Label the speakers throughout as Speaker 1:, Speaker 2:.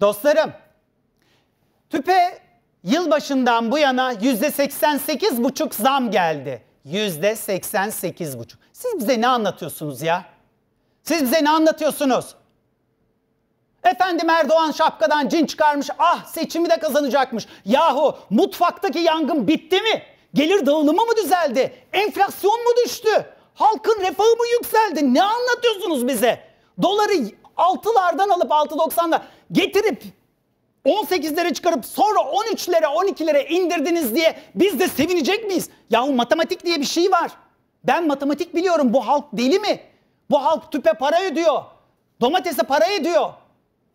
Speaker 1: Dostlarım, tüpe yılbaşından bu yana yüzde 88,5 zam geldi. Yüzde 88,5. Siz bize ne anlatıyorsunuz ya? Siz bize ne anlatıyorsunuz? Efendim Erdoğan şapkadan cin çıkarmış. Ah seçimi de kazanacakmış. Yahu mutfaktaki yangın bitti mi? Gelir dağılımı mı düzeldi? Enflasyon mu düştü? Halkın refahı mı yükseldi? Ne anlatıyorsunuz bize? Doları altılardan alıp 6.90'da getirip 18'lere çıkarıp sonra 13'lere 12'lere indirdiniz diye biz de sevinecek miyiz? Yahu matematik diye bir şey var. Ben matematik biliyorum bu halk deli mi? Bu halk tüpe para ödüyor. Domatese para ödüyor.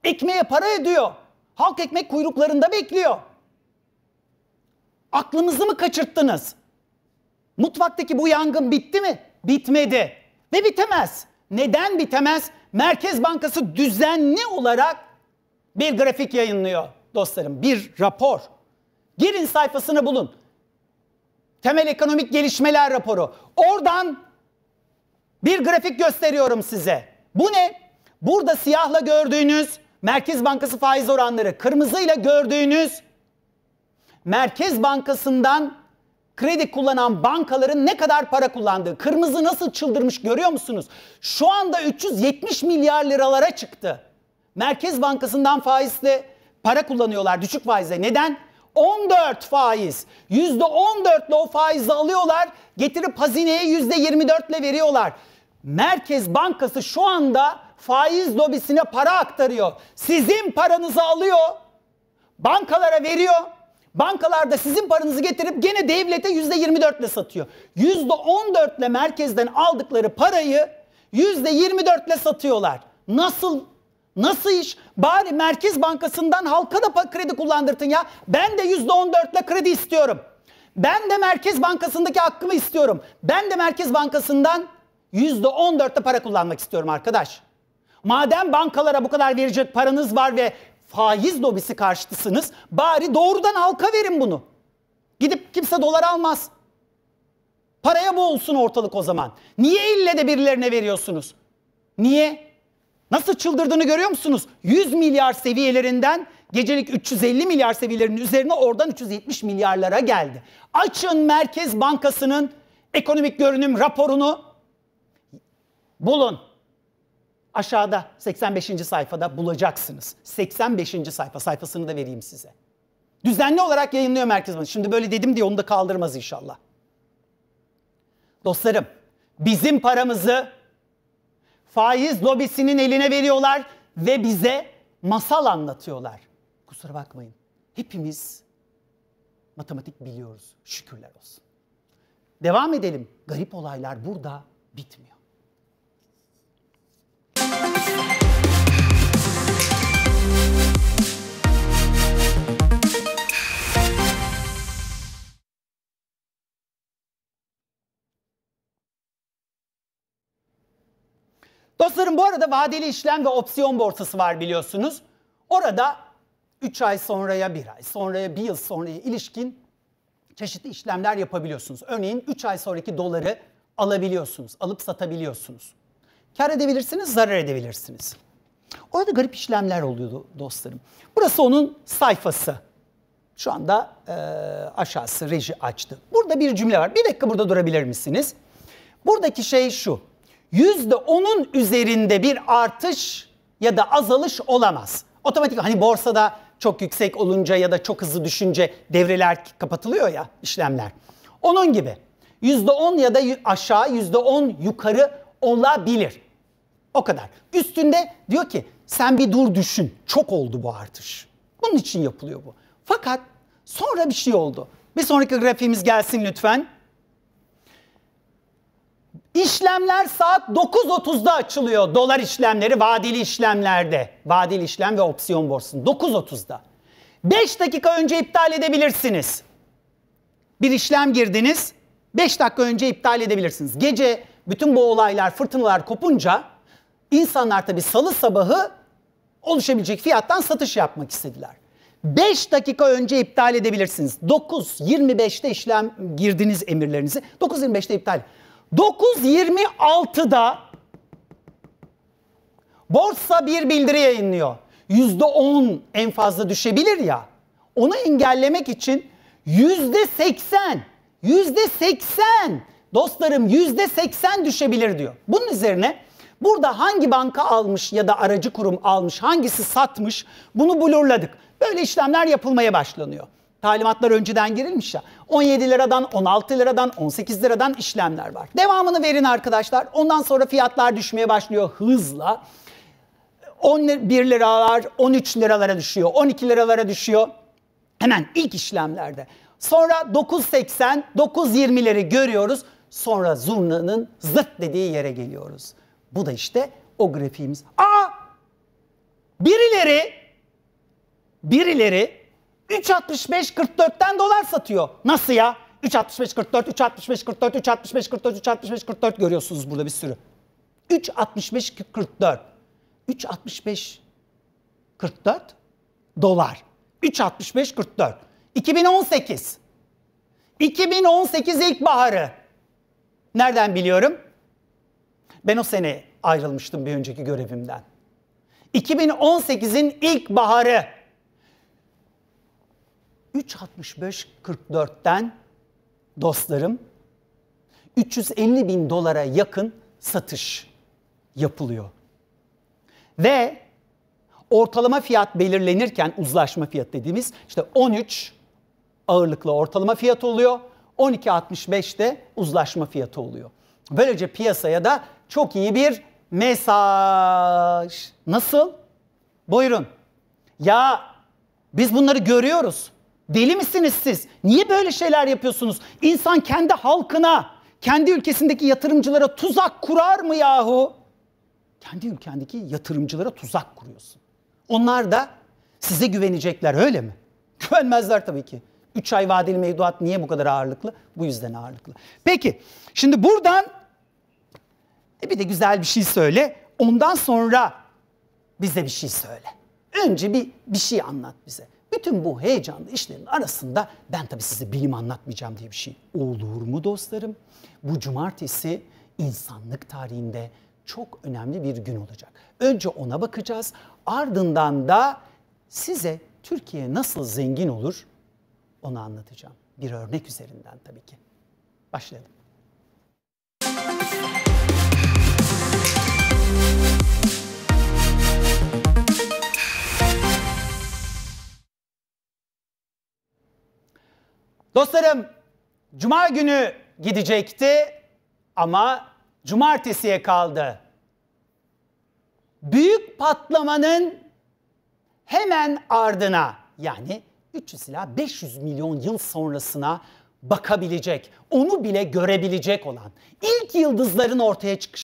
Speaker 1: Ekmeğe para ödüyor. Halk ekmek kuyruklarında bekliyor. Aklınızı mı kaçırttınız? Mutfaktaki bu yangın bitti mi? Bitmedi. Ve bitemez. Neden bitemez? Merkez Bankası düzenli olarak bir grafik yayınlıyor dostlarım, bir rapor. Girin sayfasını bulun. Temel ekonomik gelişmeler raporu. Oradan bir grafik gösteriyorum size. Bu ne? Burada siyahla gördüğünüz Merkez Bankası faiz oranları, kırmızıyla gördüğünüz Merkez Bankası'ndan kredi kullanan bankaların ne kadar para kullandığı. Kırmızı nasıl çıldırmış görüyor musunuz? Şu anda 370 milyar liralara çıktı. Merkez Bankası'ndan faizle para kullanıyorlar düşük faizle. Neden? 14 faiz. %14 ile o faizi alıyorlar. Getirip hazineye %24 ile veriyorlar. Merkez Bankası şu anda faiz lobisine para aktarıyor. Sizin paranızı alıyor. Bankalara veriyor. Bankalar da sizin paranızı getirip gene devlete %24 ile satıyor. %14 ile merkezden aldıkları parayı %24 ile satıyorlar. Nasıl Nasıl iş? Bari Merkez Bankası'ndan halka da kredi kullandırtın ya. Ben de %14'le kredi istiyorum. Ben de Merkez Bankası'ndaki hakkımı istiyorum. Ben de Merkez Bankası'ndan %14'te para kullanmak istiyorum arkadaş. Madem bankalara bu kadar verecek paranız var ve faiz lobisi karşıtısınız bari doğrudan halka verin bunu. Gidip kimse dolar almaz. Paraya boğulsun ortalık o zaman. Niye ille de birilerine veriyorsunuz? Niye? Nasıl çıldırdığını görüyor musunuz? 100 milyar seviyelerinden gecelik 350 milyar seviyelerinin üzerine oradan 370 milyarlara geldi. Açın Merkez Bankası'nın ekonomik görünüm raporunu bulun. Aşağıda 85. sayfada bulacaksınız. 85. sayfa sayfasını da vereyim size. Düzenli olarak yayınlıyor Merkez Bankası. Şimdi böyle dedim diye onu da kaldırmaz inşallah. Dostlarım bizim paramızı faiz lobisinin eline veriyorlar ve bize masal anlatıyorlar. Kusura bakmayın. Hepimiz matematik biliyoruz. Şükürler olsun. Devam edelim. Garip olaylar burada bitmiyor. Dostlarım bu arada vadeli işlem ve opsiyon borsası var biliyorsunuz. Orada 3 ay sonraya, 1 ay sonraya, 1 yıl sonraya ilişkin çeşitli işlemler yapabiliyorsunuz. Örneğin 3 ay sonraki doları alabiliyorsunuz, alıp satabiliyorsunuz. Kar edebilirsiniz, zarar edebilirsiniz. Orada garip işlemler oluyordu dostlarım. Burası onun sayfası. Şu anda e, aşağısı reji açtı. Burada bir cümle var. Bir dakika burada durabilir misiniz? Buradaki şey şu yüzde onun üzerinde bir artış ya da azalış olamaz. Otomatik hani borsada çok yüksek olunca ya da çok hızlı düşünce devreler kapatılıyor ya işlemler. Onun gibi yüzde on ya da aşağı yüzde on yukarı olabilir. O kadar. Üstünde diyor ki sen bir dur düşün. Çok oldu bu artış. Bunun için yapılıyor bu. Fakat sonra bir şey oldu. Bir sonraki grafiğimiz gelsin lütfen. İşlemler saat 9.30'da açılıyor dolar işlemleri vadeli işlemlerde. Vadeli işlem ve opsiyon borsasında 9.30'da. 5 dakika önce iptal edebilirsiniz. Bir işlem girdiniz 5 dakika önce iptal edebilirsiniz. Gece bütün bu olaylar fırtınalar kopunca insanlar tabi salı sabahı oluşabilecek fiyattan satış yapmak istediler. 5 dakika önce iptal edebilirsiniz. 9.25'te işlem girdiniz emirlerinizi. 9.25'te iptal. 9.26'da borsa bir bildiri yayınlıyor. yüzde %10 en fazla düşebilir ya. Onu engellemek için yüzde %80, yüzde %80 dostlarım yüzde %80 düşebilir diyor. Bunun üzerine burada hangi banka almış ya da aracı kurum almış, hangisi satmış bunu blurladık. Böyle işlemler yapılmaya başlanıyor. Talimatlar önceden girilmiş ya. 17 liradan, 16 liradan, 18 liradan işlemler var. Devamını verin arkadaşlar. Ondan sonra fiyatlar düşmeye başlıyor hızla. 11 liralar, 13 liralara düşüyor, 12 liralara düşüyor. Hemen ilk işlemlerde. Sonra 9.80, 9.20'leri görüyoruz. Sonra zurnanın zıt dediği yere geliyoruz. Bu da işte o grafiğimiz. Aa! Birileri birileri 365 44'ten dolar satıyor. Nasıl ya? 365 365 44, 44, 3.65.44, 3.65.44, 3.65.44, 3.65.44 görüyorsunuz burada bir sürü. 365 44, 365 44 dolar. 365 44. 2018. 2018 ilkbaharı. Nereden biliyorum? Ben o sene ayrılmıştım bir önceki görevimden. 2018'in ilk baharı. 3.65.44'ten dostlarım 350 bin dolara yakın satış yapılıyor. Ve ortalama fiyat belirlenirken uzlaşma fiyat dediğimiz işte 13 ağırlıklı ortalama fiyat oluyor. de uzlaşma fiyatı oluyor. Böylece piyasaya da çok iyi bir mesaj. Nasıl? Buyurun. Ya biz bunları görüyoruz. Deli misiniz siz? Niye böyle şeyler yapıyorsunuz? İnsan kendi halkına, kendi ülkesindeki yatırımcılara tuzak kurar mı yahu? Kendi ülkendeki yatırımcılara tuzak kuruyorsun. Onlar da size güvenecekler öyle mi? Güvenmezler tabii ki. 3 ay vadeli mevduat niye bu kadar ağırlıklı? Bu yüzden ağırlıklı. Peki şimdi buradan e bir de güzel bir şey söyle. Ondan sonra bize bir şey söyle. Önce bir, bir şey anlat bize bütün bu heyecanlı işlerin arasında ben tabii size bilim anlatmayacağım diye bir şey olur mu dostlarım? Bu cumartesi insanlık tarihinde çok önemli bir gün olacak. Önce ona bakacağız. Ardından da size Türkiye nasıl zengin olur onu anlatacağım. Bir örnek üzerinden tabii ki. Başlayalım. Dostlarım cuma günü gidecekti ama cumartesiye kaldı. Büyük patlamanın hemen ardına yani 300 ila 500 milyon yıl sonrasına bakabilecek, onu bile görebilecek olan ilk yıldızların ortaya çıkışı